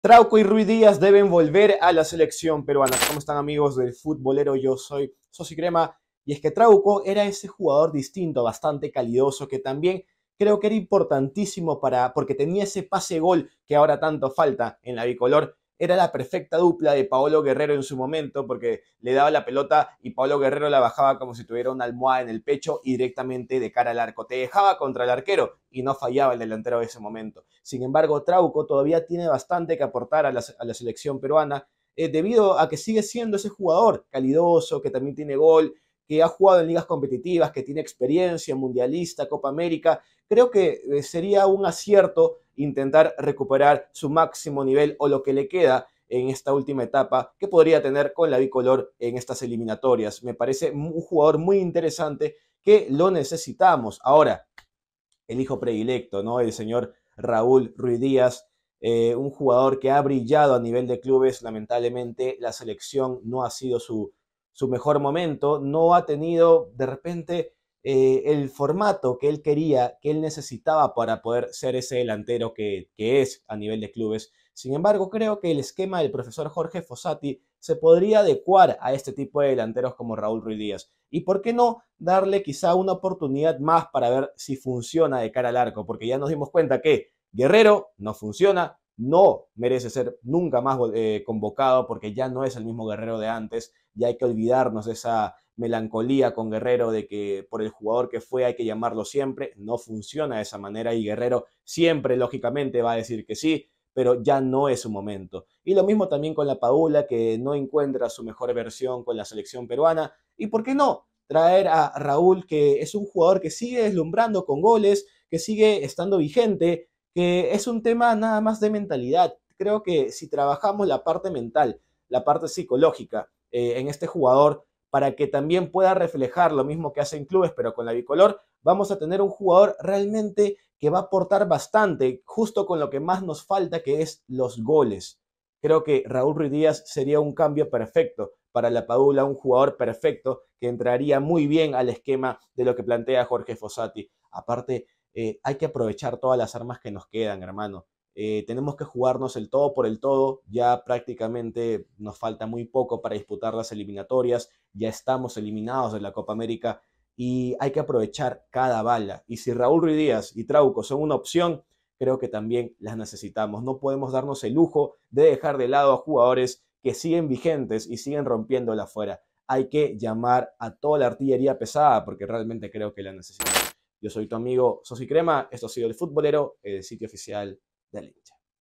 Trauco y Ruiz Díaz deben volver a la selección peruana. ¿Cómo están amigos del futbolero? Yo soy Sosy Crema. Y es que Trauco era ese jugador distinto, bastante calidoso, que también creo que era importantísimo para, porque tenía ese pase gol que ahora tanto falta en la bicolor era la perfecta dupla de Paolo Guerrero en su momento, porque le daba la pelota y Paolo Guerrero la bajaba como si tuviera una almohada en el pecho y directamente de cara al arco. Te dejaba contra el arquero y no fallaba el delantero de ese momento. Sin embargo, Trauco todavía tiene bastante que aportar a la, selección peruana, eh, debido a que sigue siendo ese jugador calidoso, que también tiene gol, que ha jugado en ligas competitivas, que tiene experiencia mundialista, Copa América, creo que eh, sería un acierto intentar recuperar su máximo nivel o lo que le queda en esta última etapa que podría tener con la bicolor en estas eliminatorias. Me parece un jugador muy interesante que lo necesitamos. Ahora, el hijo predilecto, ¿no? El señor Raúl Ruiz Díaz, eh, un jugador que ha brillado a nivel de clubes, lamentablemente la selección no ha sido su, su mejor momento, no ha tenido de repente eh, el formato que él quería, que él necesitaba para poder ser ese delantero que, que es a nivel de clubes. Sin embargo, creo que el esquema del profesor Jorge Fossati se podría adecuar a este tipo de delanteros como Raúl Ruiz Díaz. Y por qué no darle quizá una oportunidad más para ver si funciona de cara al arco, porque ya nos dimos cuenta que Guerrero no funciona, no merece ser nunca más eh, convocado porque ya no es el mismo guerrero de antes, ya hay que olvidarnos de esa melancolía con Guerrero de que por el jugador que fue hay que llamarlo siempre, no funciona de esa manera y Guerrero siempre lógicamente va a decir que sí, pero ya no es su momento. Y lo mismo también con la Paula que no encuentra su mejor versión con la selección peruana y por qué no traer a Raúl que es un jugador que sigue deslumbrando con goles, que sigue estando vigente que es un tema nada más de mentalidad. Creo que si trabajamos la parte mental, la parte psicológica eh, en este jugador, para que también pueda reflejar lo mismo que hacen clubes, pero con la bicolor, vamos a tener un jugador realmente que va a aportar bastante, justo con lo que más nos falta, que es los goles. Creo que Raúl Ruiz Díaz sería un cambio perfecto para la Padula, un jugador perfecto que entraría muy bien al esquema de lo que plantea Jorge Fossati. Aparte, eh, hay que aprovechar todas las armas que nos quedan, hermano. Eh, tenemos que jugarnos el todo por el todo. Ya prácticamente nos falta muy poco para disputar las eliminatorias. Ya estamos eliminados de la Copa América y hay que aprovechar cada bala. Y si Raúl Ruiz Díaz y Trauco son una opción, creo que también las necesitamos. No podemos darnos el lujo de dejar de lado a jugadores que siguen vigentes y siguen la afuera. Hay que llamar a toda la artillería pesada porque realmente creo que la necesitamos. Yo soy tu amigo Sosi Crema, esto ha sido El Futbolero, el sitio oficial del hincha.